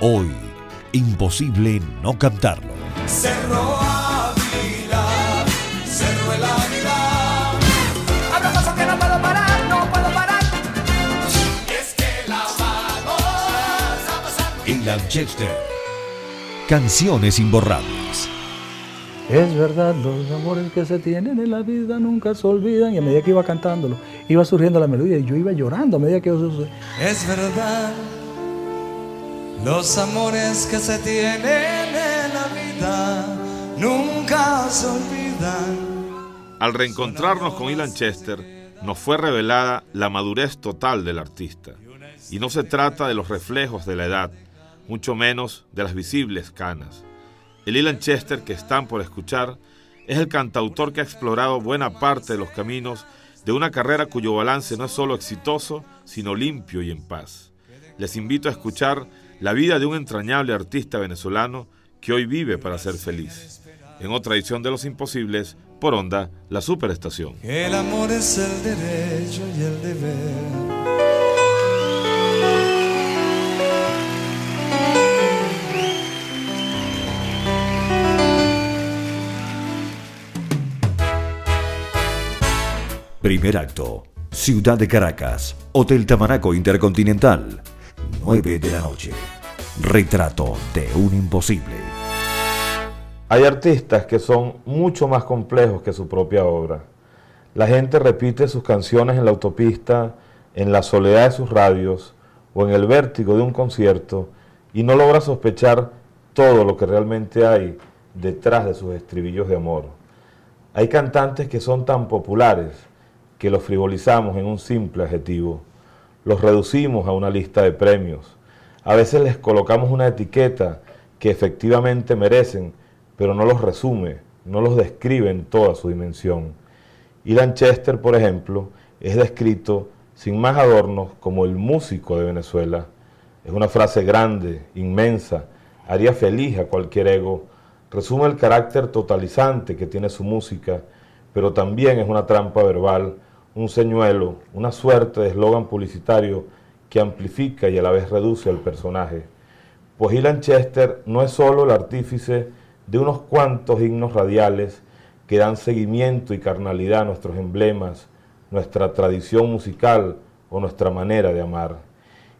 Hoy, imposible no cantarlo. Cerro Ávila, cerro el Ávila. Habla no puedo parar, no puedo parar. Es que la vamos a pasar. canciones imborrables. Es verdad, los amores que se tienen en la vida nunca se olvidan. Y a medida que iba cantándolo, iba surgiendo la melodía y yo iba llorando a medida que eso sucedía. Es verdad los amores que se tienen en la vida nunca se olvidan. Al reencontrarnos con Ilan Chester, nos fue revelada la madurez total del artista. Y no se trata de los reflejos de la edad, mucho menos de las visibles canas. El Ilan Chester que están por escuchar es el cantautor que ha explorado buena parte de los caminos de una carrera cuyo balance no es solo exitoso, sino limpio y en paz. Les invito a escuchar la vida de un entrañable artista venezolano que hoy vive para ser feliz. En otra edición de Los Imposibles, por Onda, la Superestación. El amor es el derecho y el deber. Primer acto. Ciudad de Caracas. Hotel Tamaraco Intercontinental. 9 de la noche. Retrato de un imposible. Hay artistas que son mucho más complejos que su propia obra. La gente repite sus canciones en la autopista, en la soledad de sus radios o en el vértigo de un concierto y no logra sospechar todo lo que realmente hay detrás de sus estribillos de amor. Hay cantantes que son tan populares que los frivolizamos en un simple adjetivo, los reducimos a una lista de premios, a veces les colocamos una etiqueta que efectivamente merecen, pero no los resume, no los describe en toda su dimensión. Y Lanchester, por ejemplo, es descrito sin más adornos como el músico de Venezuela. Es una frase grande, inmensa, haría feliz a cualquier ego. Resume el carácter totalizante que tiene su música, pero también es una trampa verbal, un señuelo, una suerte de eslogan publicitario amplifica y a la vez reduce al personaje. Pues Ilan Chester no es solo el artífice de unos cuantos himnos radiales que dan seguimiento y carnalidad a nuestros emblemas, nuestra tradición musical o nuestra manera de amar.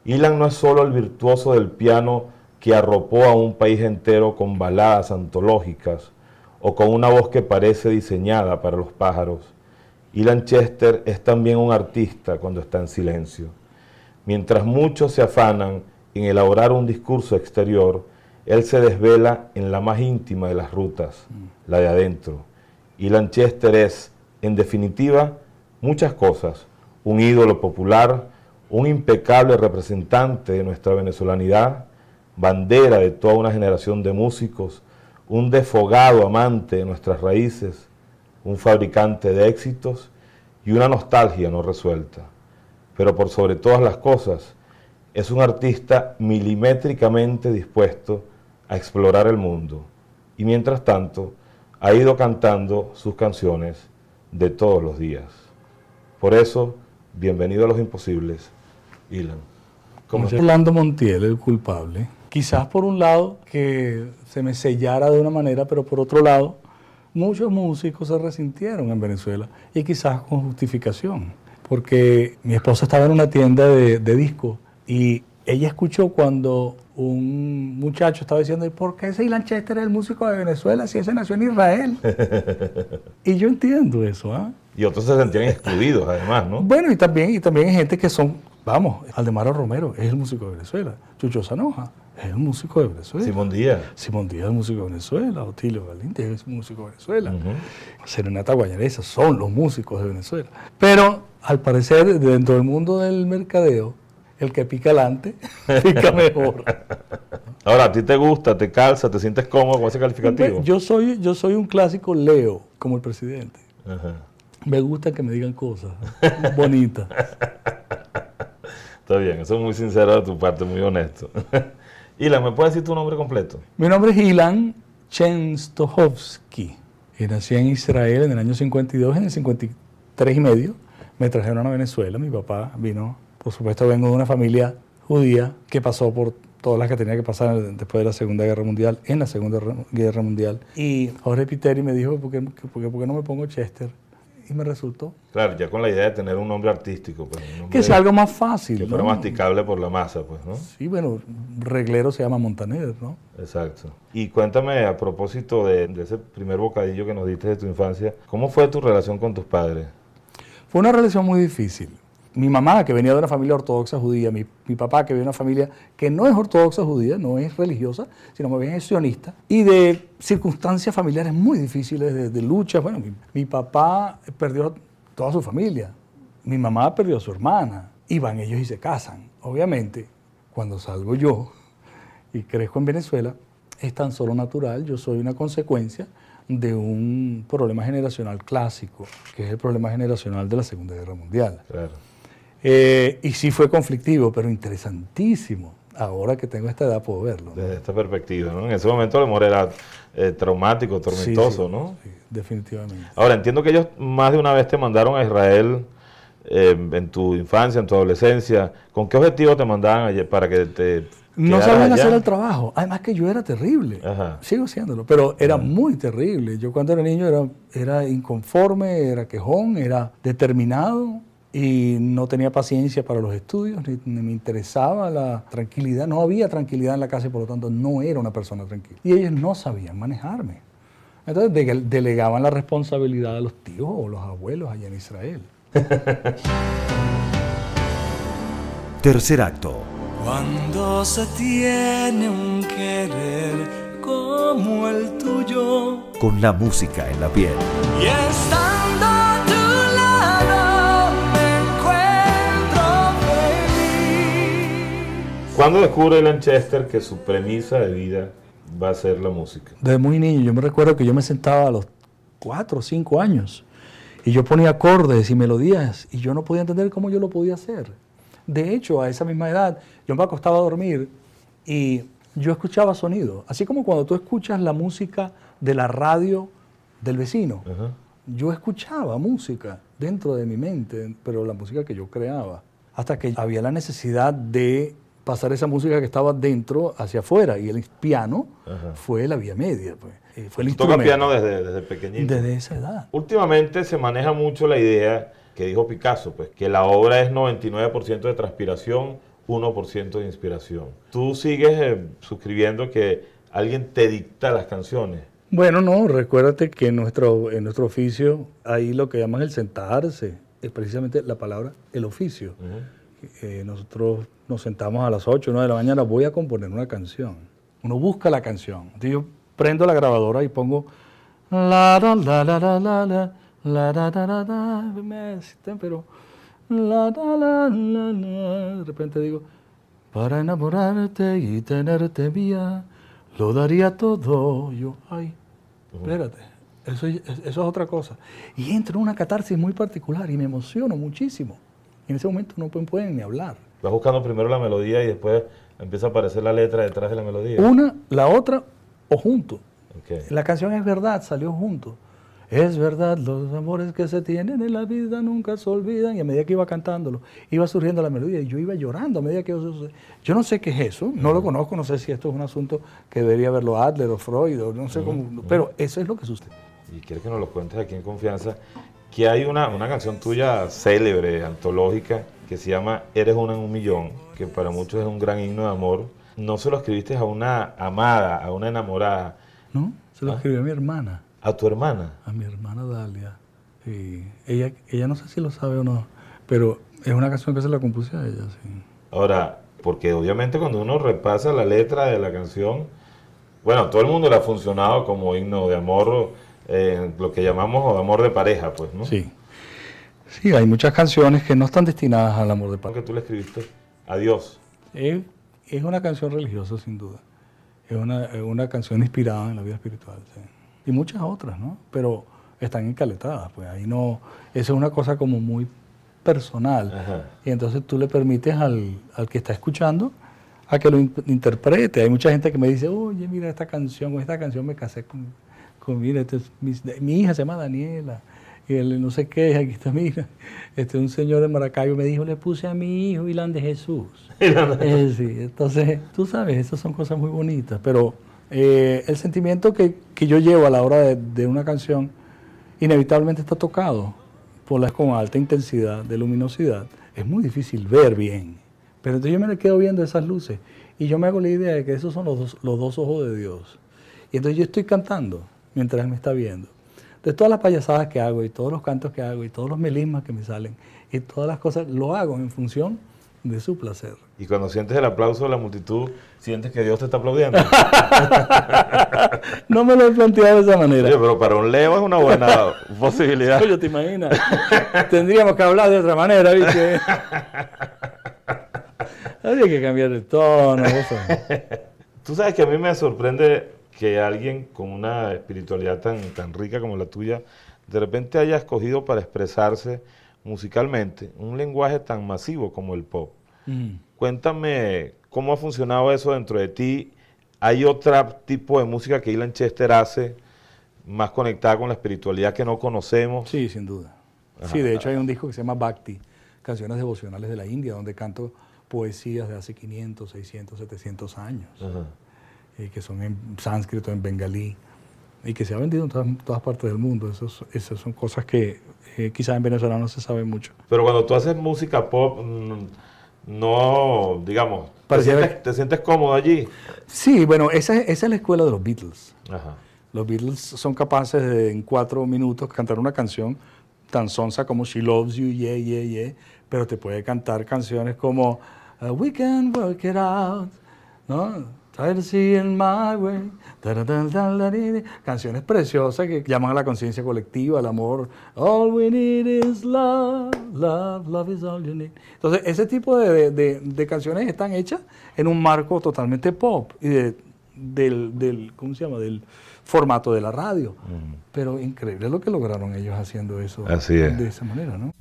Ilan no es solo el virtuoso del piano que arropó a un país entero con baladas antológicas o con una voz que parece diseñada para los pájaros. Ilan Chester es también un artista cuando está en silencio. Mientras muchos se afanan en elaborar un discurso exterior, él se desvela en la más íntima de las rutas, mm. la de adentro. Y Lanchester es, en definitiva, muchas cosas. Un ídolo popular, un impecable representante de nuestra venezolanidad, bandera de toda una generación de músicos, un desfogado amante de nuestras raíces, un fabricante de éxitos y una nostalgia no resuelta pero por sobre todas las cosas, es un artista milimétricamente dispuesto a explorar el mundo y mientras tanto ha ido cantando sus canciones de todos los días. Por eso, bienvenido a Los Imposibles, Ilan. Como Orlando Montiel, el culpable. Quizás por un lado que se me sellara de una manera, pero por otro lado, muchos músicos se resintieron en Venezuela y quizás con justificación porque mi esposa estaba en una tienda de, disco discos y ella escuchó cuando un muchacho estaba diciendo, ¿por qué ese Chester es el músico de Venezuela si ese nació en Israel? y yo entiendo eso. ¿ah? Y otros se sentían excluidos además, ¿no? Bueno, y también, y también hay gente que son, vamos, Aldemaro Romero es el músico de Venezuela, Chucho Sanoja es el músico de Venezuela. Simón Díaz. Simón Díaz es músico de Venezuela, Otilio Valente es músico de Venezuela, Serenata Guayanesa son los músicos de Venezuela. Pero al parecer, dentro del mundo del mercadeo, el que pica adelante pica mejor. Ahora, ¿a ti te gusta, te calza, te sientes cómodo con ese calificativo? Yo soy, yo soy un clásico leo, como el presidente. Me gusta que me digan cosas bonitas. Está bien, eso es muy sincero de tu parte, muy honesto. Ilan, ¿me puedes decir tu nombre completo? Mi nombre es Ilan Chenstohovsky. Y nací en Israel en el año 52, en el 53 y medio me trajeron a Venezuela, mi papá vino, por supuesto vengo de una familia judía que pasó por todas las que tenía que pasar después de la Segunda Guerra Mundial, en la Segunda Guerra Mundial. Y Jorge Piteri me dijo, ¿por qué, no me pongo Chester? Y me resultó. Claro, ya con la idea de tener un nombre artístico. Pues, que sea algo más fácil. Que fuera masticable por la masa, pues, ¿no? Sí, bueno, reglero se llama Montaner, ¿no? Exacto. Y cuéntame, a propósito de, de ese primer bocadillo que nos diste de tu infancia, ¿cómo fue tu relación con tus padres? Fue una relación muy difícil. Mi mamá, que venía de una familia ortodoxa judía, mi, papá, que venía de una familia que no es ortodoxa judía, no es religiosa, sino más bien es sionista, y de circunstancias familiares muy difíciles, de, luchas. Bueno, mi, mi papá perdió toda su familia, mi mamá perdió a su hermana, y van ellos y se casan. Obviamente, cuando salgo yo y crezco en Venezuela, es tan solo natural, yo soy una consecuencia de un problema generacional clásico, que es el problema generacional de la Segunda Guerra Mundial. Eh, y sí fue conflictivo, pero interesantísimo. Ahora que tengo esta edad puedo verlo. Desde esta perspectiva, ¿no? En ese momento el amor era eh, traumático, tormentoso, ¿no? Sí, definitivamente. Ahora, entiendo que ellos más de una vez te mandaron a Israel eh, en tu infancia, en tu adolescencia. ¿Con qué objetivo te mandaban para que te no sabían hacer el trabajo. Además que yo era terrible. Sigo siéndolo, pero era muy terrible. Yo cuando era niño era, era inconforme, era quejón, era determinado y no tenía paciencia para los estudios, ni, me interesaba la tranquilidad. No había tranquilidad en la casa y por lo tanto no era una persona tranquila. Y ellos no sabían manejarme. Entonces delegaban la responsabilidad a los tíos o los abuelos allá en Israel. Tercer acto. Cuando se tiene un querer como el tuyo. Con la música en la piel. Y estando a tu lado me encuentro feliz. ¿Cuándo descubre Lanchester que su premisa de vida va a ser la música? Desde muy niño, yo me recuerdo que yo me sentaba a los 4 o 5 años y yo ponía acordes y melodías y yo no podía entender cómo yo lo podía hacer. De hecho, a esa misma edad, yo me acostaba a dormir y yo escuchaba sonido. Así como cuando tú escuchas la música de la radio del vecino. Yo escuchaba música dentro de mi mente, pero la música que yo creaba. Hasta que había la necesidad de pasar esa música que estaba dentro hacia afuera. Y el piano fue la vía media. Pues. Eh, fue el piano desde, desde pequeñito? Desde esa edad. Últimamente se maneja mucho la idea que dijo Picasso, pues que la obra es 99% de transpiración, 1% de inspiración. ¿Tú sigues eh, suscribiendo que alguien te dicta las canciones? Bueno, no, recuérdate que en nuestro, en nuestro oficio hay lo que llaman el sentarse, es precisamente la palabra el oficio. Eh, nosotros nos sentamos a las 8, 9 de la mañana, voy a componer una canción. Uno busca la canción. Entonces yo prendo la grabadora y pongo la, la, la, la, la, la la da da da da, me pero la da la la la. De repente digo, para enamorarte y tenerte mía, lo daría todo. Yo, ay, espérate, eso, eso es otra cosa. Y entro en una catarsis muy particular y me emociono muchísimo. en ese momento no pueden, pueden ni hablar. Vas buscando primero la melodía y después empieza a aparecer la letra detrás de la melodía. Una, la otra o junto. La canción es verdad, salió junto. Es verdad, los amores que se tienen en la vida nunca se olvidan. Y a medida que iba cantándolo, iba surgiendo la melodía y yo iba llorando a medida que yo... Yo no sé qué es eso, no lo conozco, no sé si esto es un asunto que debería verlo Adler o Freud, o no sé cómo... Pero eso es lo que sucede. Y quiero que nos lo cuentes aquí en confianza, que hay una, una canción tuya célebre, antológica, que se llama Eres una en un millón, que para muchos es un gran himno de amor. No se lo escribiste a una amada, a una enamorada. No, se lo ah. escribí a mi hermana. ¿A tu hermana? A mi hermana Dalia. Sí. Ella, ella no sé si lo sabe o no, pero es una canción que se la compuse a ella, sí. Ahora, porque obviamente cuando uno repasa la letra de la canción, bueno, todo el mundo la ha funcionado como himno de amor, eh, lo que llamamos amor de pareja, pues, ¿no? Sí. Sí, hay muchas canciones que no están destinadas al amor de pareja. que tú le escribiste a Dios. Es, una canción religiosa, sin duda. Es una, una canción inspirada en la vida espiritual. Sí y muchas otras, ¿no? Pero están encaletadas, pues ahí no, eso es una cosa como muy personal. Y entonces tú le permites al, que está escuchando a que lo interprete. Hay mucha gente que me dice, oye, mira esta canción, con esta canción me casé con, con mira, este mi, hija se llama Daniela, y él no sé qué, aquí está, mira, este un señor de Maracaibo me dijo, le puse a mi hijo Ilan de Jesús. Eh, entonces, tú sabes, esas son cosas muy bonitas, pero eh, el sentimiento que, yo llevo a la hora de, una canción inevitablemente está tocado por las con alta intensidad de luminosidad. Es muy difícil ver bien, pero entonces yo me quedo viendo esas luces y yo me hago la idea de que esos son los dos, los dos ojos de Dios. Y entonces yo estoy cantando mientras me está viendo. De todas las payasadas que hago y todos los cantos que hago y todos los melismas que me salen y todas las cosas, lo hago en función de su placer. Y cuando sientes el aplauso de la multitud, sientes que Dios te está aplaudiendo. no me lo he planteado de esa manera. pero para un leo es una buena posibilidad. Yo te imaginas. Tendríamos que hablar de otra manera, ¿viste? Habría que cambiar el tono. Tú sabes que a mí me sorprende que alguien con una espiritualidad tan, tan rica como la tuya, de repente haya escogido para expresarse musicalmente un lenguaje tan masivo como el pop. Mm. Cuéntame cómo ha funcionado eso dentro de ti. ¿Hay otro tipo de música que Ilan Chester hace más conectada con la espiritualidad que no conocemos? Sí, sin duda. Sí, de hecho hay un disco que se llama Bhakti, Canciones Devocionales de la India, donde canto poesías de hace 500, 600, 700 años, que son en sánscrito, en bengalí, y que se ha vendido en todas, partes del mundo. esas son cosas que eh, quizás en Venezuela no se sabe mucho. Pero cuando tú haces música pop... Mm, no, digamos, te sientes, cómodo allí. Sí, bueno, esa, es la escuela de los Beatles. Los Beatles son capaces de en cuatro minutos cantar una canción tan sonsa como She Loves You, Yeah, Yeah, Yeah, pero te puede cantar canciones como uh, We Can Work It Out, ¿no? Canciones preciosas que llaman a la conciencia colectiva, al amor. All we need is love, love, love is all you need. Entonces, ese tipo de, canciones están hechas en un marco totalmente pop y del, ¿cómo se llama? Del formato de la radio. Mm. Pero increíble lo que lograron ellos haciendo eso de esa manera, ¿no?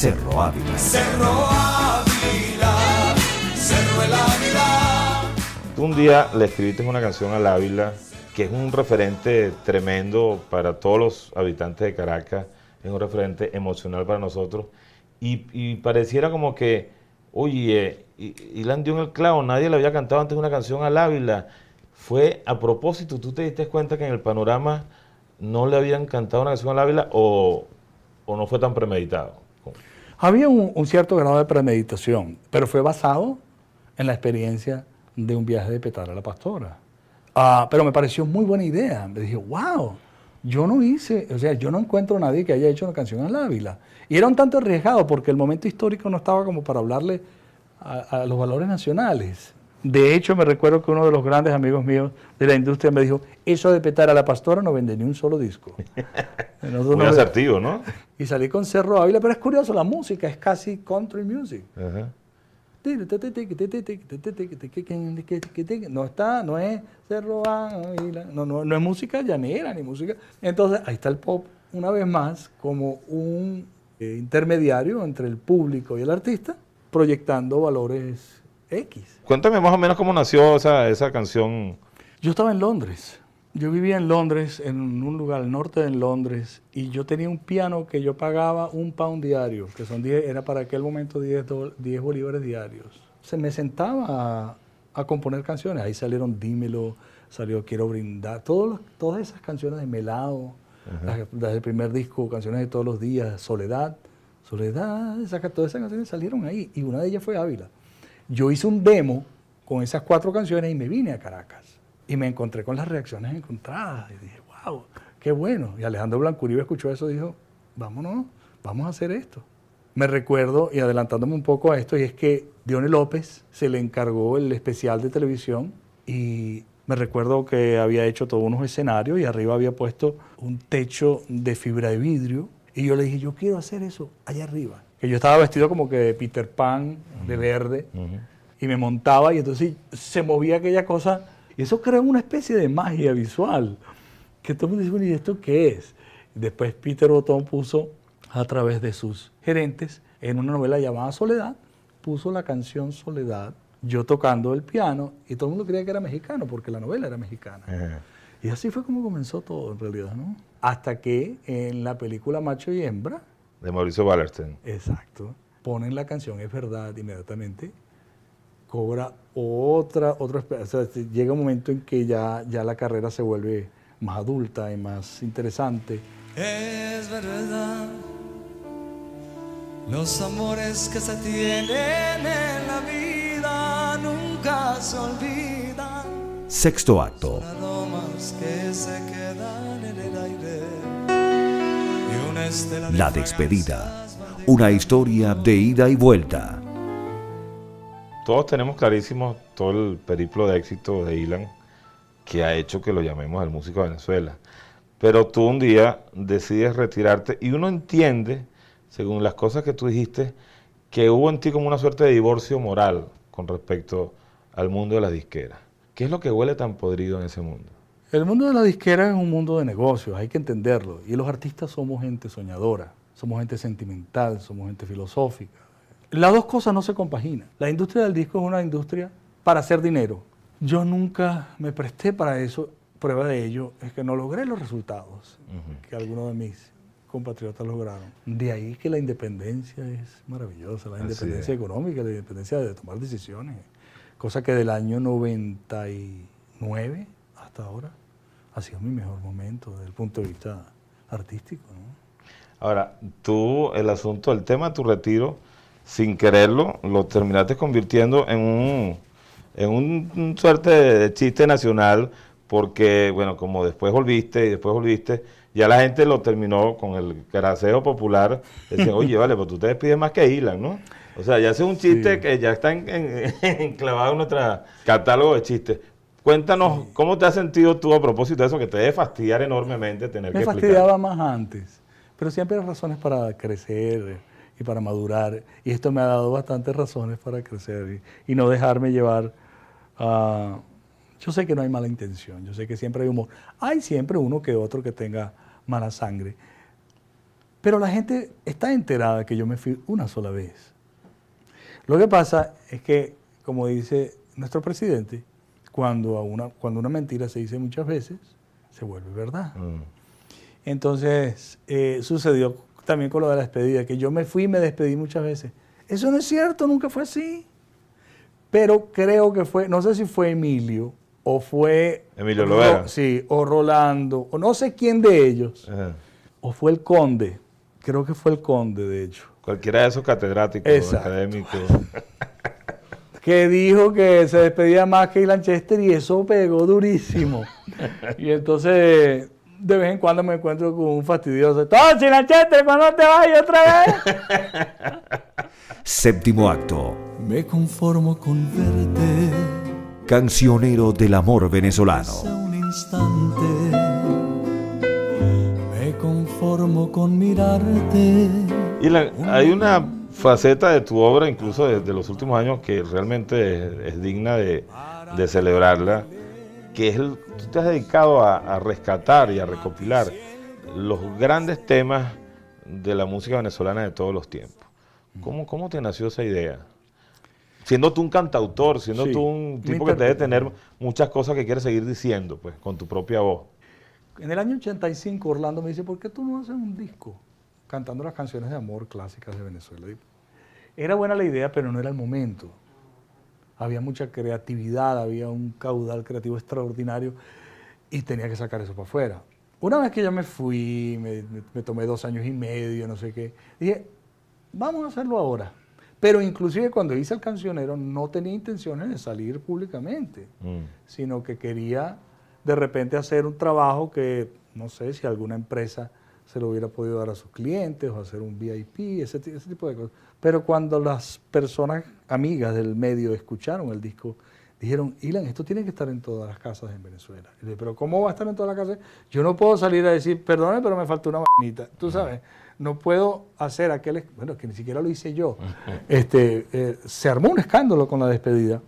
Cerro Ávila. Cerro Ávila, Cerro el Ávila. Un día le escribiste una canción al Ávila que es un referente tremendo para todos los habitantes de Caracas, es un referente emocional para nosotros. Y, pareciera como que, oye, eh, y dio en el clavo, nadie le había cantado antes una canción al Ávila. Fue a propósito, tú te diste cuenta que en el panorama no le habían cantado una canción al Ávila o no fue tan premeditado. Había un, cierto grado de premeditación, pero fue basado en la experiencia de un viaje de petar a la Pastora. Ah, pero me pareció muy buena idea. Me dije, wow, yo no hice, o sea, yo no encuentro a nadie que haya hecho una canción al Ávila. Y era un tanto arriesgado porque el momento histórico no estaba como para hablarle a los valores nacionales. De hecho, me recuerdo que uno de los grandes amigos míos de la industria me dijo, eso de petar a la pastora no vende ni un solo disco. no asertivo, ¿no? Y salí con Cerro Ávila, pero es curioso, la música es casi country music. No está, no es Cerro Ávila, no, no, es música llanera ni música. Entonces, ahí está el pop, una vez más, como un intermediario entre el público y el artista, proyectando valores X. Cuéntame más o menos cómo nació esa, canción. Yo estaba en Londres. Yo vivía en Londres, en un lugar al norte de Londres, y yo tenía un piano que yo pagaba un pound diario, que son 10, era para aquel momento 10, bolívares diarios. Se me sentaba a, componer canciones. Ahí salieron Dímelo, salió Quiero Brindar, todas esas canciones de Melado, las, el primer disco, canciones de todos los días, Soledad. Soledad, todas esas canciones salieron ahí, y una de ellas fue Ávila. Yo hice un demo con esas cuatro canciones y me vine a Caracas. Y me encontré con las reacciones encontradas. Y dije, wow, qué bueno. Y Alejandro Blancuribe escuchó eso y dijo, vámonos, vamos a hacer esto. Me recuerdo, y adelantándome un poco a esto, y es que Dione López se le encargó el especial de televisión y me recuerdo que había hecho todos unos escenarios y arriba había puesto un techo de fibra de vidrio y yo le dije, yo quiero hacer eso allá arriba que yo estaba vestido como que de Peter Pan, de verde, y me montaba y entonces se movía aquella cosa. Y eso creó una especie de magia visual, que todo el mundo dice, bueno, ¿y esto qué es? después Peter Botón puso, a través de sus gerentes, en una novela llamada Soledad, puso la canción Soledad, yo tocando el piano, y todo el mundo creía que era mexicano, porque la novela era mexicana. Y así fue como comenzó todo, en realidad, ¿no? Hasta que en la película Macho y Hembra, de Mauricio Wallerstein. Exacto. Ponen la canción, es verdad, inmediatamente. Cobra otra, otra este, llega un momento en que ya, ya la carrera se vuelve más adulta y más interesante. Es verdad, los amores que se tienen en la vida nunca se olvidan. Sexto acto. Son más que se quedan en el aire la despedida, una historia de ida y vuelta. Todos tenemos clarísimo todo el periplo de éxito de Ilan que ha hecho que lo llamemos el músico de Venezuela. Pero tú un día decides retirarte y uno entiende, según las cosas que tú dijiste, que hubo en ti como una suerte de divorcio moral con respecto al mundo de las disqueras. ¿Qué es lo que huele tan podrido en ese mundo? El mundo de la disquera es un mundo de negocios, hay que entenderlo. Y los artistas somos gente soñadora, somos gente sentimental, somos gente filosófica. Las dos cosas no se compaginan. La industria del disco es una industria para hacer dinero. Yo nunca me presté para eso. Prueba de ello es que no logré los resultados que algunos de mis compatriotas lograron. De ahí que la independencia es maravillosa, la independencia económica, la independencia de tomar decisiones. Cosa que del año 99 hasta ahora ha sido mi mejor momento desde el punto de vista artístico. Ahora, tú, el asunto, el tema de tu retiro, sin quererlo, lo terminaste convirtiendo en un, en un, suerte de chiste nacional, porque, bueno, como después volviste y después volviste, ya la gente lo terminó con el graseo popular, decían, oye, vale, pues tú te despides más que Ilan, ¿no? O sea, ya es un chiste que ya está en, enclavado en nuestro catálogo de chistes. Cuéntanos, ¿cómo te has sentido tú a propósito de eso que te debe fastidiar enormemente tener que explicar? Me fastidiaba más antes, pero siempre hay razones para crecer y para madurar. Y esto me ha dado bastantes razones para crecer y, no dejarme llevar a... yo sé que no hay mala intención, yo sé que siempre hay humor. Hay siempre uno que otro que tenga mala sangre. Pero la gente está enterada que yo me fui una sola vez. Lo que pasa es que, como dice nuestro presidente, cuando, a una, cuando una mentira se dice muchas veces, se vuelve verdad. Mm. Entonces, eh, sucedió también con lo de la despedida, que yo me fui y me despedí muchas veces. Eso no es cierto, nunca fue así. Pero creo que fue, no sé si fue Emilio o fue... Emilio Lovera. Sí, o Rolando, o no sé quién de ellos. O fue el conde, creo que fue el conde, de hecho. Cualquiera de esos catedráticos académicos. que dijo que se despedía más que Lanchester y eso pegó durísimo. y entonces de vez en cuando me encuentro con un fastidioso. ¡Tochi Lanchester, cuando te vayas otra vez! Séptimo acto. Me conformo con verte. Cancionero del amor venezolano. Un instante. Me conformo con mirarte. Y hay una faceta de tu obra, incluso desde los últimos años, que realmente es, digna de, celebrarla, que es tú te has dedicado a, rescatar y a recopilar los grandes temas de la música venezolana de todos los tiempos. ¿Cómo, cómo te nació esa idea? Siendo tú un cantautor, siendo tú un tipo que debe tener muchas cosas que quieres seguir diciendo, pues, con tu propia voz. En el año 85 Orlando me dice, ¿por qué tú no haces un disco? cantando las canciones de amor clásicas de Venezuela. Era buena la idea, pero no era el momento. Había mucha creatividad, había un caudal creativo extraordinario y tenía que sacar eso para afuera. Una vez que ya me fui, me, tomé dos años y medio, no sé qué, dije, vamos a hacerlo ahora. Pero inclusive cuando hice el cancionero no tenía intenciones de salir públicamente, mm. sino que quería de repente hacer un trabajo que no sé si alguna empresa se lo hubiera podido dar a sus clientes o hacer un VIP, ese, ese tipo de cosas. Pero cuando las personas amigas del medio escucharon el disco, dijeron, Ilan, esto tiene que estar en todas las casas en Venezuela. pero ¿cómo va a estar en todas las casas? Yo no puedo salir a decir, perdone, pero me faltó una manita. Tú sabes, no puedo hacer aquel, bueno, que ni siquiera lo hice yo. Este, eh, se armó un escándalo con la despedida.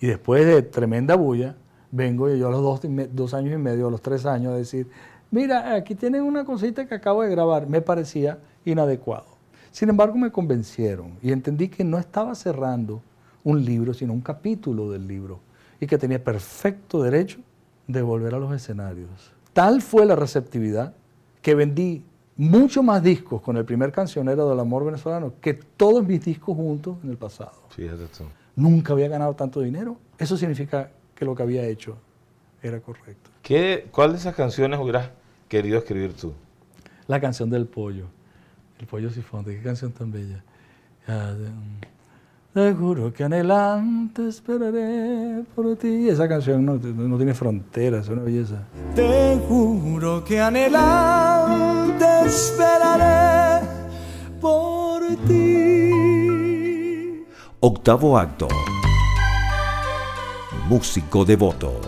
Y después de tremenda bulla, vengo yo a los dos, dos años y medio, a los tres años, a decir, mira, aquí tienen una cosita que acabo de grabar. Me parecía inadecuado sin embargo, me convencieron y entendí que no estaba cerrando un libro, sino un capítulo del libro, y que tenía perfecto derecho de volver a los escenarios. Tal fue la receptividad que vendí mucho más discos con el primer cancionero del amor venezolano que todos mis discos juntos en el pasado. Nunca había ganado tanto dinero. Eso significa que lo que había hecho era correcto. ¿Cuál de esas canciones hubieras querido escribir tú? La canción del pollo. El pollo sifonte, qué canción tan bella. Mm, Te juro que anhelante esperaré por ti. Esa canción no, tiene fronteras, es una belleza. Te juro que anhelante esperaré por ti. Octavo acto. Músico devoto.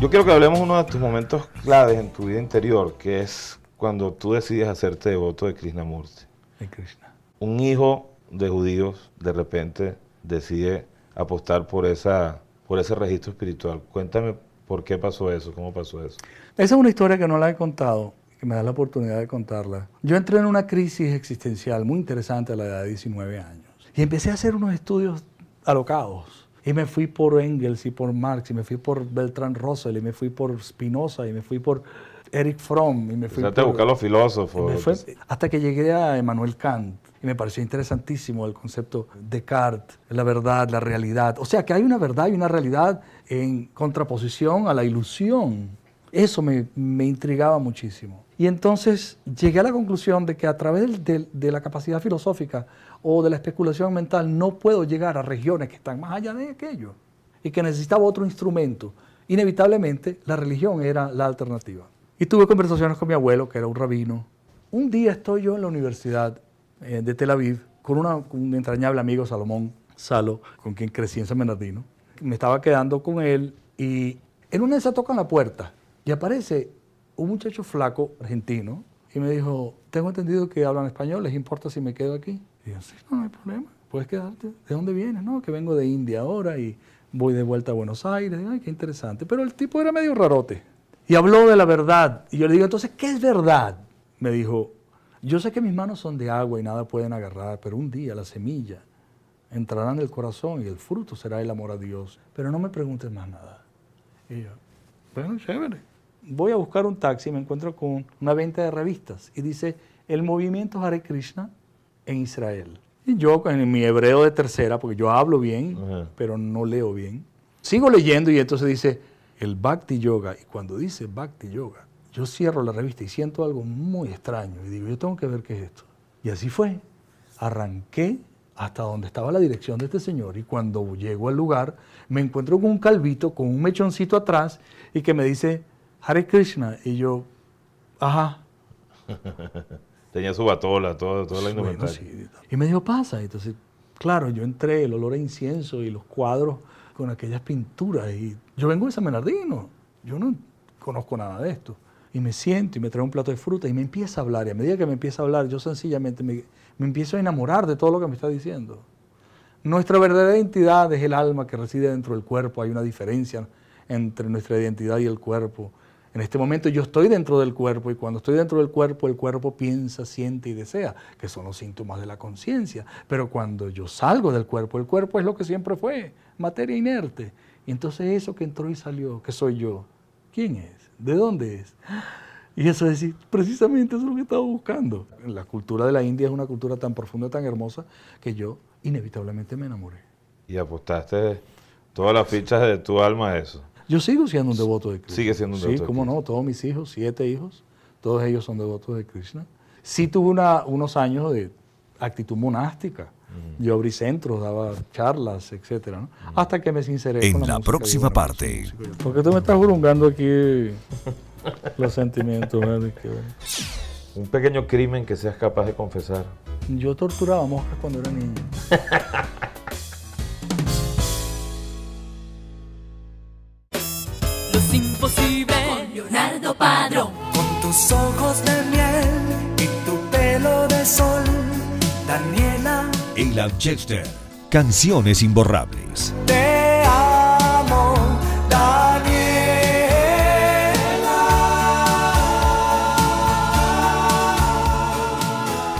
Yo quiero que hablemos uno de tus momentos claves en tu vida interior, que es cuando tú decides hacerte devoto de Krishnamurti. De Krishna. Un hijo de judíos de repente decide apostar por, esa, por ese registro espiritual. Cuéntame por qué pasó eso, cómo pasó eso. Esa es una historia que no la he contado, que me da la oportunidad de contarla. Yo entré en una crisis existencial muy interesante a la edad de 19 años y empecé a hacer unos estudios alocados. Y me fui por Engels y por Marx, y me fui por Beltrán Russell, y me fui por Spinoza, y me fui por Eric Fromm. Y me fui los filósofos. hasta que llegué a Emmanuel Kant. Y me pareció interesantísimo el concepto de Descartes, la verdad, la realidad. O sea, que hay una verdad y una realidad en contraposición a la ilusión. Eso me, intrigaba muchísimo. Y entonces llegué a la conclusión de que a través de, la capacidad filosófica o de la especulación mental no puedo llegar a regiones que están más allá de aquello y que necesitaba otro instrumento. Inevitablemente la religión era la alternativa. Y tuve conversaciones con mi abuelo, que era un rabino. Un día estoy yo en la universidad eh, de Tel Aviv con, un entrañable amigo, Salomón Salo, con quien crecí en San Bernardino. Me estaba quedando con él y en una de esas tocan la puerta y aparece un muchacho flaco argentino y me dijo, tengo entendido que hablan español, ¿les importa si me quedo aquí? Y yo, sí, no, hay problema, puedes quedarte. ¿De dónde vienes? No, que vengo de India ahora y voy de vuelta a Buenos Aires. Ay, qué interesante. Pero el tipo era medio rarote. Y habló de la verdad. Y yo le digo, entonces, ¿qué es verdad? Me dijo, yo sé que mis manos son de agua y nada pueden agarrar, pero un día la semilla entrará en el corazón y el fruto será el amor a Dios. Pero no me preguntes más nada. Y yo, bueno, chévere. Voy a buscar un taxi y me encuentro con una venta de revistas. Y dice, el movimiento Hare Krishna en Israel. Y yo, en mi hebreo de tercera, porque yo hablo bien, pero no leo bien, sigo leyendo y entonces dice, el Bhakti Yoga, y cuando dice Bhakti Yoga, yo cierro la revista y siento algo muy extraño y digo, yo tengo que ver qué es esto. Y así fue. Arranqué hasta donde estaba la dirección de este señor y cuando llego al lugar me encuentro con un calvito, con un mechoncito atrás y que me dice, Hare Krishna. Y yo, ajá. Tenía su batola, toda, toda la bueno, Y me dijo, pasa. Entonces, claro, yo entré, el olor a incienso y los cuadros con aquellas pinturas. Y yo vengo de San Bernardino, yo no conozco nada de esto. Y me siento y me trae un plato de fruta y me empieza a hablar. Y a medida que me empieza a hablar, yo sencillamente me, me empiezo a enamorar de todo lo que me está diciendo. Nuestra verdadera identidad es el alma que reside dentro del cuerpo. Hay una diferencia entre nuestra identidad y el cuerpo. En este momento yo estoy dentro del cuerpo y cuando estoy dentro del cuerpo, el cuerpo piensa, siente y desea, que son los síntomas de la conciencia. Pero cuando yo salgo del cuerpo, el cuerpo es lo que siempre fue, materia inerte. Y entonces eso que entró y salió, que soy yo, ¿quién es? ¿De dónde es? Y eso es decir, precisamente eso es lo que estaba buscando. La cultura de la India es una cultura tan profunda, tan hermosa, que yo inevitablemente me enamoré. Y apostaste todas las fichas de tu alma a eso. Yo sigo siendo un devoto de Krishna. Sigue siendo un devoto. Sí, cómo no, todos mis hijos, siete hijos, todos ellos son devotos de Krishna. Sí tuve una, unos años de actitud monástica. Mm. Yo abrí centros, daba charlas, etc. Mm. Hasta que me sinceré. En con la, la próxima parte. porque tú me estás burungando aquí los sentimientos. Un pequeño crimen que seas capaz de confesar. Yo torturaba moscas cuando era niño. posible con Leonardo Padrón. Con tus ojos de miel y tu pelo de sol, Daniela. y Chester, canciones imborrables. Te amo, Daniela.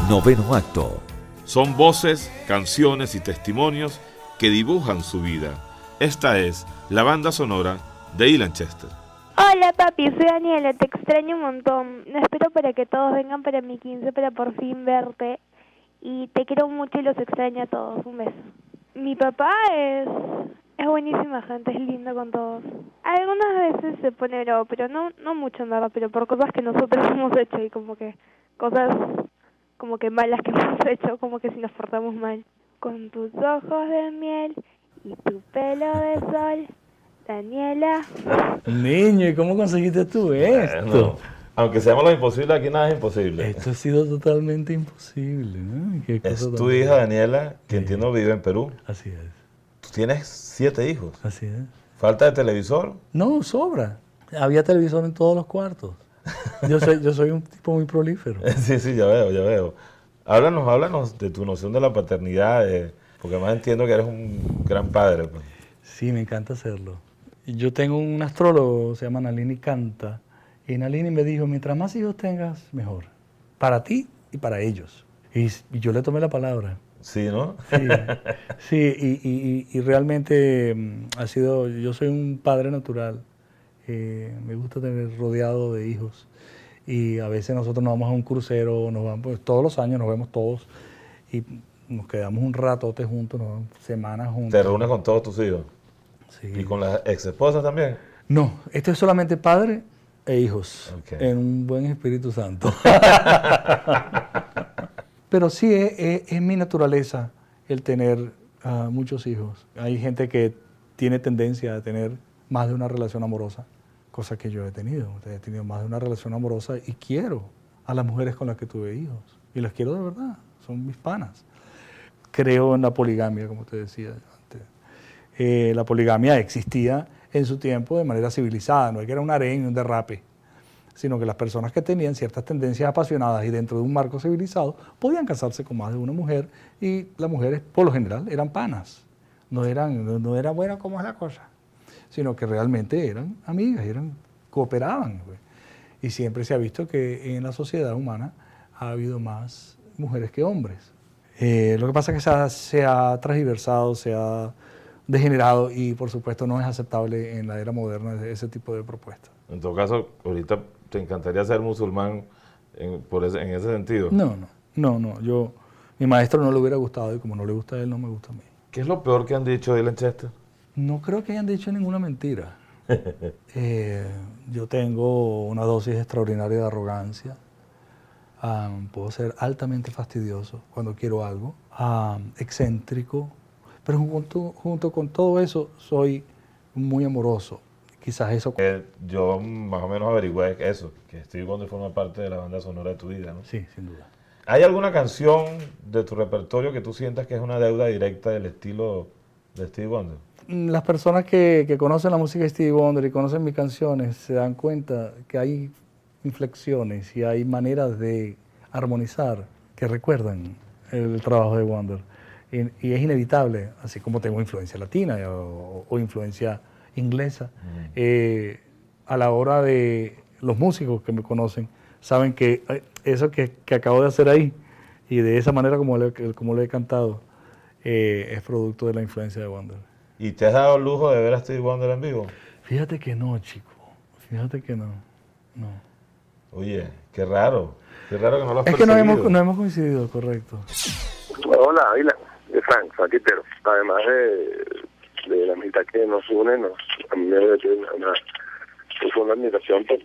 Noveno acto. Son voces, canciones y testimonios que dibujan su vida. Esta es la banda sonora de Ilan Chester. Hola papi, soy Daniela, te extraño un montón. No Espero para que todos vengan para mi 15 para por fin verte. Y te quiero mucho y los extraño a todos. Un beso. Mi papá es es buenísima gente, es lindo con todos. Algunas veces se pone bravo, pero no no mucho nada, pero por cosas que nosotros hemos hecho y como que cosas como que malas que hemos hecho, como que si nos portamos mal. Con tus ojos de miel y tu pelo de sol Daniela. Niño, ¿y cómo conseguiste tú esto? aunque seamos lo imposible, aquí nada es imposible. Esto ha sido totalmente imposible. es tu hija Daniela, que entiendo vive en Perú. Así es. Tú tienes siete hijos. Así es. ¿Falta de televisor? No, sobra. Había televisor en todos los cuartos. Yo soy, yo soy un tipo muy prolífero. Sí, sí, ya veo, ya veo. Háblanos, háblanos de tu noción de la paternidad, eh, porque más entiendo que eres un gran padre. Pues. Sí, me encanta hacerlo. Yo tengo un astrólogo, se llama Nalini Canta, y Nalini me dijo, mientras más hijos tengas, mejor, para ti y para ellos. Y, yo le tomé la palabra. Sí, ¿no? Sí, y, realmente mm, ha sido, yo soy un padre natural, eh, me gusta tener rodeado de hijos y a veces nosotros nos vamos a un crucero, nos vamos, pues, todos los años nos vemos todos y nos quedamos un ratote juntos, nos, semanas juntos. ¿Te reúnes con todos tus hijos? ¿Y con la ex esposa también? No, esto es solamente padre e hijos, en un buen Espíritu Santo. Pero sí, es, mi naturaleza el tener ah, muchos hijos. Hay gente que tiene tendencia a tener más de una relación amorosa, cosa que yo he tenido. He tenido más de una relación amorosa y quiero a las mujeres con las que tuve hijos. Y las quiero de verdad, son mis panas. Creo en la poligamia, como te decía eh, la poligamia existía en su tiempo de manera civilizada, no es que era un harén y un derrape, sino que las personas que tenían ciertas tendencias apasionadas y dentro de un marco civilizado podían casarse con más de una mujer y las mujeres por lo general eran panas, no eran, no era bueno como es la cosa, sino que realmente eran amigas, eran, cooperaban. Pues. Y siempre se ha visto que en la sociedad humana ha habido más mujeres que hombres. Eh, lo que pasa es que se ha, se ha transversado, se ha degenerado y por supuesto no es aceptable en la era moderna ese tipo de propuestas. En todo caso, ahorita te encantaría ser musulmán en, ese, sentido. No, no, no, no. Yo, mi maestro no le hubiera gustado y como no le gusta a él, no me gusta a mí. ¿Qué es lo peor que han dicho de él No creo que hayan dicho ninguna mentira. Eh, yo tengo una dosis extraordinaria de arrogancia. Ah, puedo ser altamente fastidioso cuando quiero algo, ah, excéntrico, pero junto, con todo eso soy muy amoroso. Quizás eso... Eh, yo más o menos averigüé eso, que Steve Wonder forma parte de la banda sonora de tu vida, ¿no? Sí, sin duda. ¿Hay alguna canción de tu repertorio que tú sientas que es una deuda directa del estilo de Steve Wonder? Mm, las personas que, que conocen la música de Steve Wonder y conocen mis canciones se dan cuenta que hay inflexiones y hay maneras de armonizar que recuerdan el trabajo de Wonder. Y, es inevitable, así como tengo influencia latina eh, o, influencia inglesa. Mm. Eh, a la hora de los músicos que me conocen, saben que eh, eso que, acabo de hacer ahí y de esa manera como lo como he cantado, es producto de la influencia de Wander. ¿Y te has dado el lujo de ver a Steve Wonder en vivo? Fíjate que no, chico. Fíjate que no. No. Oye, qué raro. Qué raro que no Es que no hemos, coincidido, correcto. Hola, Frank, pero Además de, de, la amistad que nos une, nos, a mí una, una, es admiración por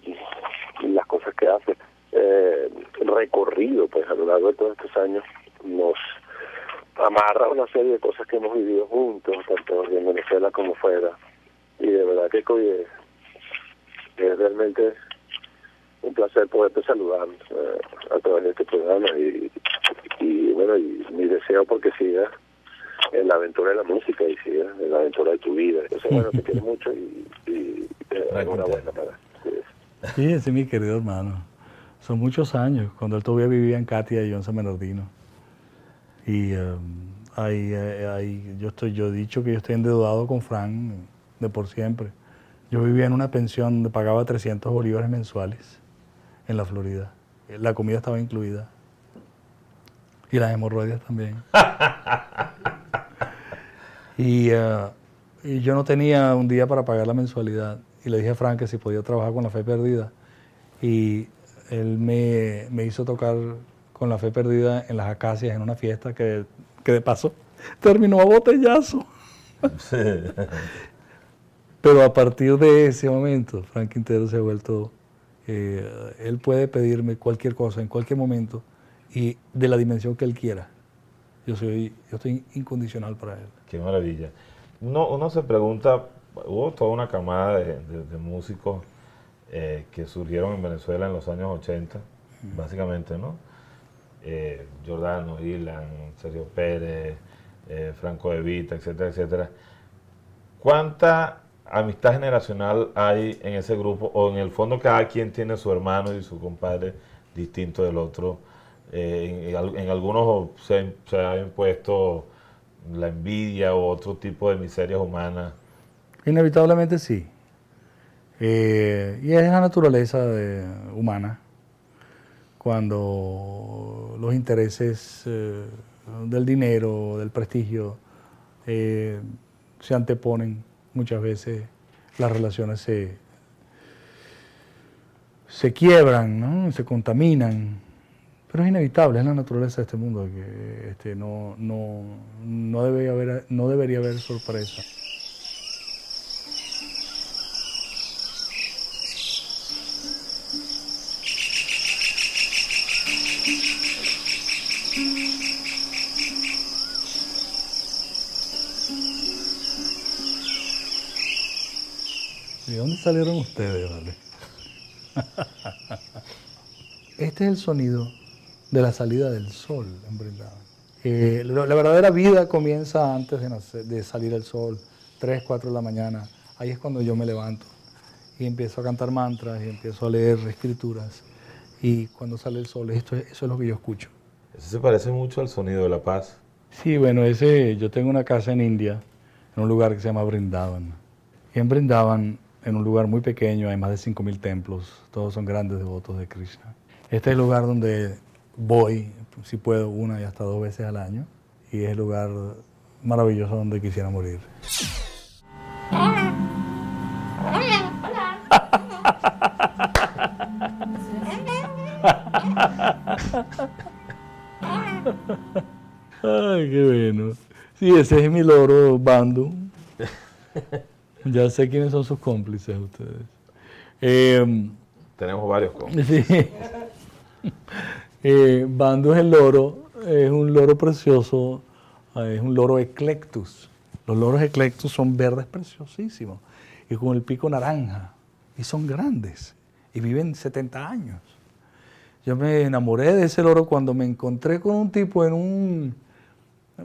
las cosas que hace. Eh, recorrido pues a lo largo de todos estos años nos amarra una serie de cosas que hemos vivido juntos, tanto en Venezuela como fuera. Y de verdad que es realmente un placer poderte saludar eh, a través de este programa y, bueno, y mi deseo porque sigas en la aventura de la música, y en la aventura de tu vida. Eso, bueno, te quiero mucho y, y una buena para Sí, sí, mi querido hermano. Son muchos años, cuando él todavía vivía en Katia y yo en Y em, ahí, eh, yo, estoy, yo he dicho que yo estoy endeudado con Fran de por siempre. Yo vivía en una pensión donde pagaba 300 bolívares mensuales en la Florida. La comida estaba incluida. Y las hemorroides también. Eh, y, yo no tenía un día para pagar la mensualidad. Y le dije a Frank que si podía trabajar con la fe perdida. Y él me, hizo tocar con la fe perdida en las acacias en una fiesta que, de paso terminó a botellazo. Pero a partir de ese momento, Frank Quintero se ha vuelto, eh, él puede pedirme cualquier cosa en cualquier momento y de la dimensión que él quiera. Yo soy, yo estoy incondicional para él. Qué maravilla. Uno, uno se pregunta, hubo toda una camada de, músicos eh, que surgieron en Venezuela en los años 80, básicamente, ¿no? Jordano, eh, Ilan, Sergio Pérez, eh, Franco Evita, etcétera, etcétera. ¿Cuánta amistad generacional hay en ese grupo? O en el fondo cada quien tiene su hermano y su compadre distinto del otro. en, algunos se, se ha impuesto la envidia o otro tipo de miserias humanas? Inevitablemente sí. Eh, y es la naturaleza humana. Cuando los intereses eh, del dinero, del prestigio, eh, se anteponen, muchas veces las relaciones se, quiebran, se contaminan. Pero es inevitable, es la naturaleza de este mundo, que este, no, no, no, debe haber, no debería haber sorpresa. ¿De dónde salieron ustedes, vale? Este es el sonido de la salida del sol en Brindavan. Eh, la, verdadera vida comienza antes de, salir el sol, 3, 4 de la mañana. Ahí es cuando yo me levanto y empiezo a cantar mantras y empiezo a leer escrituras. Y cuando sale el sol, esto, eso es lo que yo escucho. Eso se parece mucho al sonido de la paz. Sí, bueno, ese, yo tengo una casa en India, en un lugar que se llama Brindavan. Y en Brindavan, en un lugar muy pequeño, hay más de 5.000 templos, todos son grandes devotos de Krishna. Este es el lugar donde voy, si puedo, una y hasta dos veces al año. Y es el lugar maravilloso donde quisiera morir. Hola. Ay, qué bueno. Sí, ese es mi loro, bando ya sé quiénes son sus cómplices ustedes. Eh, Tenemos varios cómplices. Sí. Eh, Bando es el loro, es un loro precioso, eh, es un loro eclectus. Los loros eclectus son verdes preciosísimos y con el pico naranja y son grandes y viven 70 años. Yo me enamoré de ese loro cuando me encontré con un tipo en un,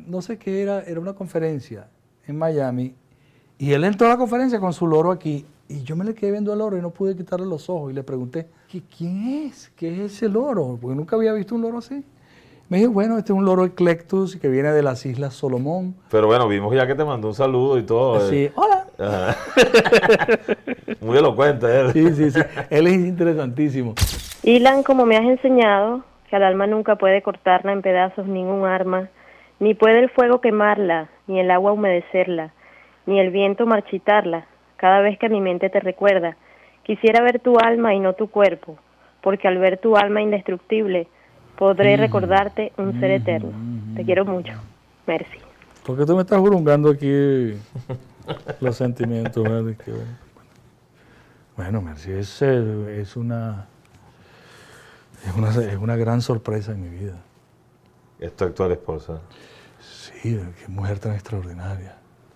no sé qué era, era una conferencia en Miami y él entró a la conferencia con su loro aquí y yo me le quedé viendo al loro y no pude quitarle los ojos. Y le pregunté, ¿Qué, ¿quién es? ¿Qué es ese loro? Porque nunca había visto un loro así. Me dijo, bueno, este es un loro eclectus que viene de las Islas Solomón. Pero bueno, vimos ya que te mandó un saludo y todo. Eh. Sí, hola. Muy elocuente él. Eh. Sí, sí, sí. Él es interesantísimo. Ilan, como me has enseñado, que al alma nunca puede cortarla en pedazos ningún arma, ni puede el fuego quemarla, ni el agua humedecerla, ni el viento marchitarla, cada vez que mi mente te recuerda. Quisiera ver tu alma y no tu cuerpo, porque al ver tu alma indestructible, podré mm. recordarte un ser mm. eterno. Te quiero mucho. Merci. Porque tú me estás burungando aquí los sentimientos. Bueno, Merci es, una, es, una, gran sorpresa en mi vida. ¿Es tu actual esposa? Sí, qué mujer tan extraordinaria.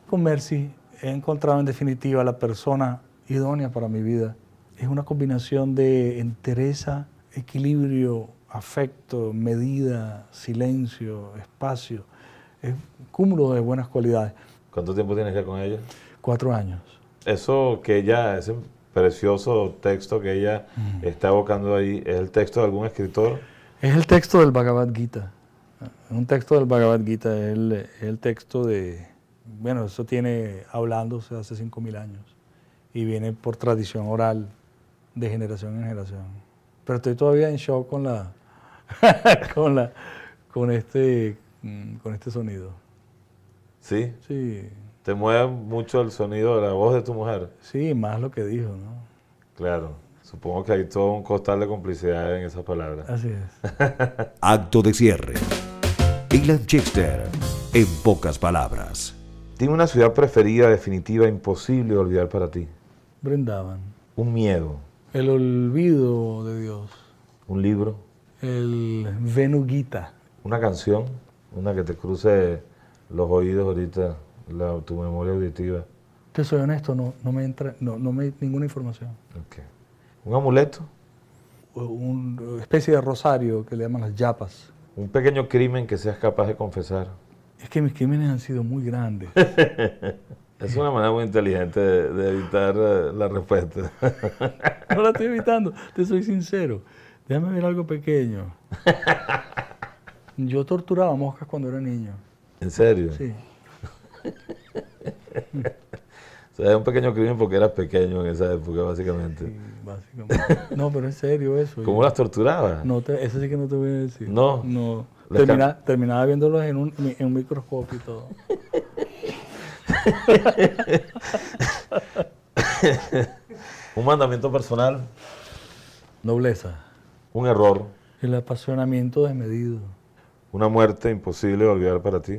Con Merci he encontrado en definitiva la persona idónea para mi vida. Es una combinación de entereza, equilibrio, afecto, medida, silencio, espacio. Es un cúmulo de buenas cualidades. ¿Cuánto tiempo tienes ya con ella? Cuatro años. Eso que ella, ese precioso texto que ella está evocando ahí, ¿es el texto de algún escritor? Es el texto del Bhagavad Gita. Un texto del Bhagavad Gita, es el, el texto de, bueno, eso tiene hablándose hace 5.000 años y viene por tradición oral de generación en generación. Pero estoy todavía en shock con la, con este, mm, este sonido. ¿Sí? Sí. ¿Te mueve mucho el sonido de la voz de tu mujer? Sí, más lo que dijo, ¿no? Claro. Supongo que hay todo un costal de complicidad en esas palabras. Así es. Acto de cierre. Ilan Chester, en pocas palabras. Tiene una ciudad preferida, definitiva, imposible de olvidar para ti. Brindaban. Un miedo. El olvido de Dios. Un libro. El Venuguita. Una canción, una que te cruce los oídos ahorita, la, tu memoria auditiva. Te soy honesto, no, no me entra, no, no me ninguna información. Okay. Un amuleto. Una especie de rosario que le llaman las yapas. Un pequeño crimen que seas capaz de confesar es que mis crímenes han sido muy grandes. es una manera muy inteligente de, evitar eh, la respuesta. no la estoy evitando, te soy sincero. Déjame ver algo pequeño. Yo torturaba moscas cuando era niño. ¿En serio? Sí. es un pequeño crimen porque eras pequeño en esa época, básicamente. básicamente. No, pero en serio eso. ¿Cómo las torturabas? No eso sí que no te voy a decir. No. terminaba viéndolos en un, en un microscopio y todo. un mandamiento personal. Nobleza. Un error. El apasionamiento desmedido. Una muerte imposible de olvidar para ti.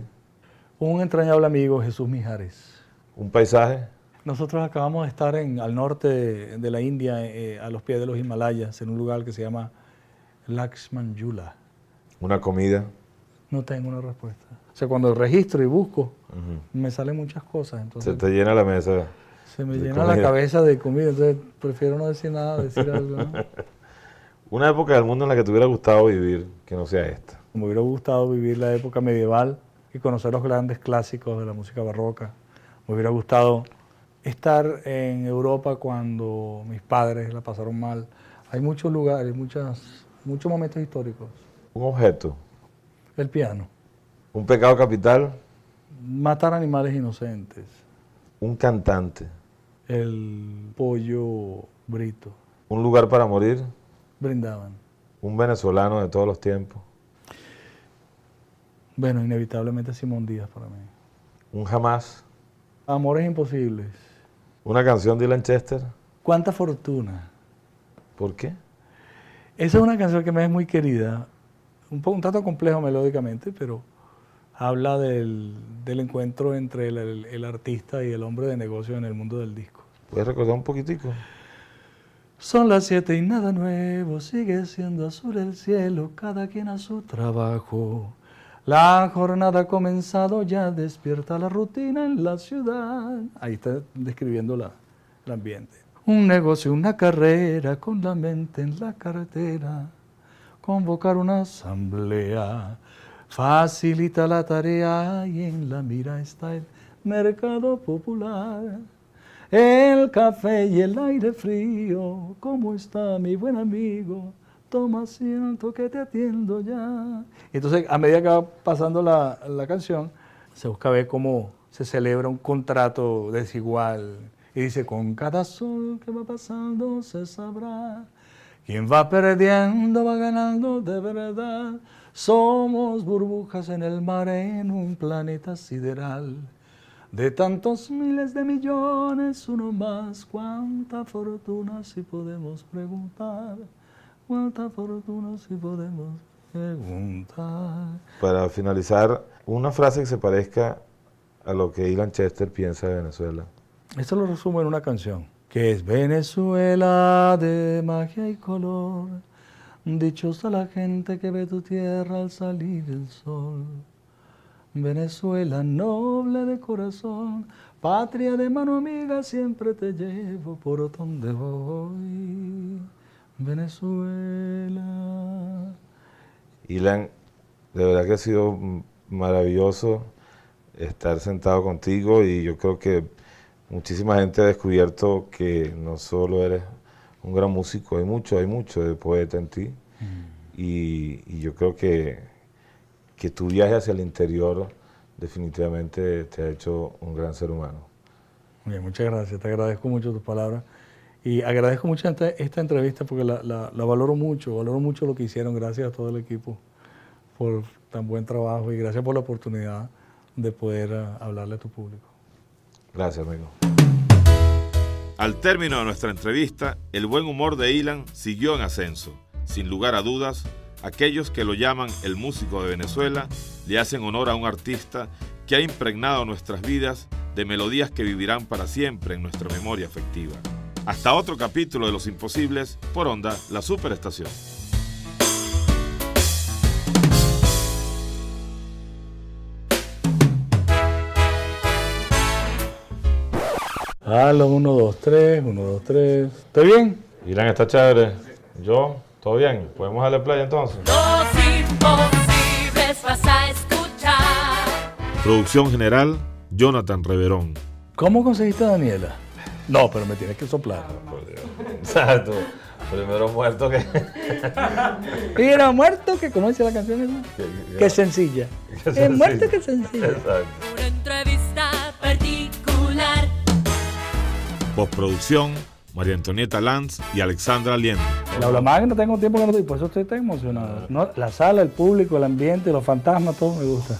Un entrañable amigo, Jesús Mijares. Un paisaje. Nosotros acabamos de estar en, al norte de, la India, eh, eh, a los pies de los Himalayas, en un lugar que se llama Lakshmanjula. ¿Una comida? No tengo una respuesta. O sea, cuando registro y busco, me salen muchas cosas. Entonces, se te llena la mesa. Se me llena la cabeza de comida, entonces prefiero no decir nada, decir algo. una época del mundo en la que te hubiera gustado vivir, que no sea esta. Me hubiera gustado vivir la época medieval y conocer los grandes clásicos de la música barroca. Me hubiera gustado estar en Europa cuando mis padres la pasaron mal. Hay muchos lugares, muchas, muchos momentos históricos. Un objeto. El piano. Un pecado capital. Matar animales inocentes. Un cantante. El pollo brito. Un lugar para morir. Brindaban. Un venezolano de todos los tiempos. Bueno, inevitablemente Simón Díaz para mí. Un jamás. Amores imposibles. ¿Una canción de Lanchester? ¿Cuánta fortuna? ¿Por qué? Esa es una canción que me es muy querida, un, poco, tanto complejo melódicamente, pero habla del, encuentro entre el, artista y el hombre de negocio en el mundo del disco. ¿Puedes recordar un poquitico? Son las siete y nada nuevo, sigue siendo azul el cielo, cada quien a su trabajo. La jornada ha comenzado ya, despierta la rutina en la ciudad. Ahí está describiendo la, el ambiente. Un negocio, una carrera, con la mente en la carretera. Convocar una asamblea facilita la tarea y en la mira está el mercado popular. El café y el aire frío, ¿cómo está mi buen amigo? toma siento que te atiendo ya. Entonces, a medida que va pasando la, la, canción, se busca ver cómo se celebra un contrato desigual. Y dice, con cada sol que va pasando se sabrá. quién va perdiendo va ganando de verdad. Somos burbujas en el mar en un planeta sideral. De tantos miles de millones, uno más, cuánta fortuna si podemos preguntar cuánta fortuna si podemos preguntar. Para finalizar, una frase que se parezca a lo que Ilan Chester piensa de Venezuela. Esto lo resumo en una canción, que es Venezuela de magia y color, dichosa la gente que ve tu tierra al salir el sol. Venezuela noble de corazón, patria de mano amiga, siempre te llevo por donde voy. Venezuela. Ilan, de verdad que ha sido maravilloso estar sentado contigo y yo creo que muchísima gente ha descubierto que no solo eres un gran músico, hay mucho, hay mucho de poeta en ti. Mm. Y, yo creo que, que tu viaje hacia el interior definitivamente te ha hecho un gran ser humano. Bien, muchas gracias, te agradezco mucho tus palabras. Y agradezco mucho esta, entrevista porque la, valoro mucho, valoro mucho lo que hicieron. Gracias a todo el equipo por tan buen trabajo y gracias por la oportunidad de poder ah, hablarle a tu público. Gracias, amigo. Al término de nuestra entrevista, el buen humor de Ilan siguió en ascenso. Sin lugar a dudas, aquellos que lo llaman el músico de Venezuela le hacen honor a un artista que ha impregnado nuestras vidas de melodías que vivirán para siempre en nuestra memoria afectiva. Hasta otro capítulo de Los Imposibles por Onda, la Superestación. Halo, 1, 2, 3, 1, 2, 3. ¿Está bien? Irán está chévere. ¿Yo? ¿Todo bien? ¿Podemos darle playa entonces? Los imposibles vas a escuchar. Producción general, Jonathan Reverón. ¿Cómo conseguiste a Daniela? No, pero me tienes que soplar. Exacto. Primero muerto que. Primero muerto que, conoce dice la canción? Que, sencilla. Es muerto que sencilla. Exacto. Una entrevista particular. Postproducción. María Antonieta Lanz y Alexandra Allende. La habla magna tengo tiempo que no estoy, por eso estoy tan emocionado. la sala, el público, el ambiente, los fantasmas, todo me gusta.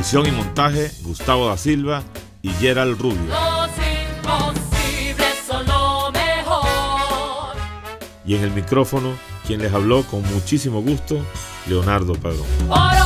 Edición y montaje, Gustavo da Silva y Gerald Rubio. mejor. Y en el micrófono, quien les habló con muchísimo gusto, Leonardo Padrón.